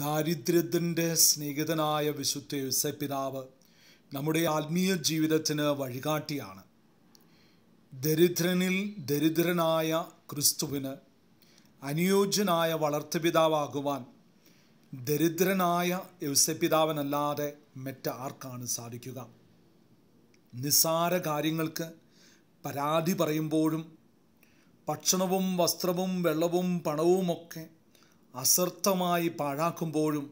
ദാരിദ്ര്യത്തിൻ്റെ സ്നേഹിതനായ വിശുദ്ധ യുസപിതാവ് നമ്മുടെ ആത്മീയ ജീവിതത്തിന് വഴികാട്ടിയാണ് ദരിദ്രനിൽ ദരിദ്രനായ ക്രിസ്തുവിന് അനുയോജ്യനായ വളർത്തുപിതാവാകുവാൻ ദരിദ്രനായ യുസപിതാവനല്ലാതെ മറ്റാർക്കാണ് സാധിക്കുക നിസ്സാര കാര്യങ്ങൾക്ക് പരാതി പറയുമ്പോഴും ഭക്ഷണവും വസ്ത്രവും വെള്ളവും പണവുമൊക്കെ അസർത്ഥമായി പാഴാക്കുമ്പോഴും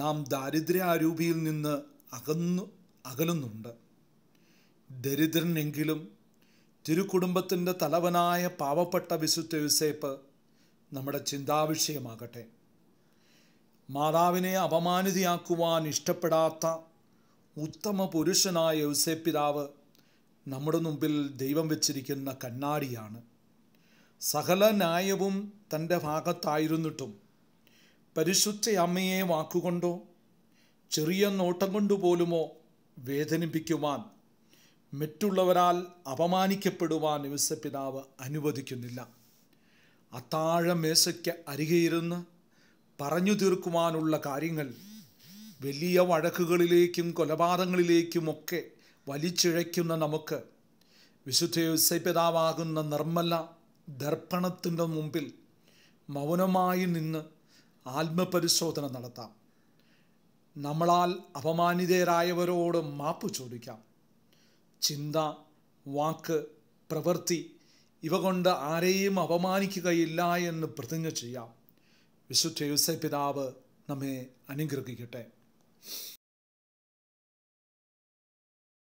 നാം ദാരിദ്ര്യാരൂപിയിൽ നിന്ന് അകന്നു അകലുന്നുണ്ട് ദരിദ്രനെങ്കിലും തിരുക്കുടുംബത്തിൻ്റെ തലവനായ പാവപ്പെട്ട വിശുദ്ധ യുസേപ്പ് നമ്മുടെ ചിന്താവിഷയമാകട്ടെ മാതാവിനെ അപമാനിതയാക്കുവാൻ ഇഷ്ടപ്പെടാത്ത ഉത്തമ പുരുഷനായ യുസേപ്പിതാവ് നമ്മുടെ മുമ്പിൽ ദൈവം വെച്ചിരിക്കുന്ന കണ്ണാടിയാണ് സകല ന്യായവും തൻ്റെ ഭാഗത്തായിരുന്നിട്ടും പരിശുദ്ധ അമ്മയെ വാക്കുകൊണ്ടോ ചെറിയ നോട്ടം കൊണ്ടുപോലുമോ വേദനിപ്പിക്കുവാൻ മറ്റുള്ളവരാൽ അപമാനിക്കപ്പെടുവാൻ പിതാവ് അനുവദിക്കുന്നില്ല അത്താഴ മേശയ്ക്ക് അരികെയിരുന്ന് പറഞ്ഞു തീർക്കുവാനുള്ള കാര്യങ്ങൾ വലിയ വഴക്കുകളിലേക്കും കൊലപാതകങ്ങളിലേക്കുമൊക്കെ വലിച്ചിഴയ്ക്കുന്ന നമുക്ക് വിശുദ്ധ യുസപിതാവാകുന്ന നിർമ്മല ദർപ്പണത്തിൻ്റെ മുമ്പിൽ മൗനമായി നിന്ന് ആത്മപരിശോധന നടത്താം നമ്മളാൽ അപമാനിതരായവരോട് മാപ്പ് ചോദിക്കാം ചിന്ത വാക്ക് പ്രവൃത്തി ഇവ കൊണ്ട് ആരെയും അപമാനിക്കുകയില്ല എന്ന് പ്രതിജ്ഞ ചെയ്യാം വിശുദ്ധ യുസൈ പിതാവ് നമ്മെ അനുഗ്രഹിക്കട്ടെ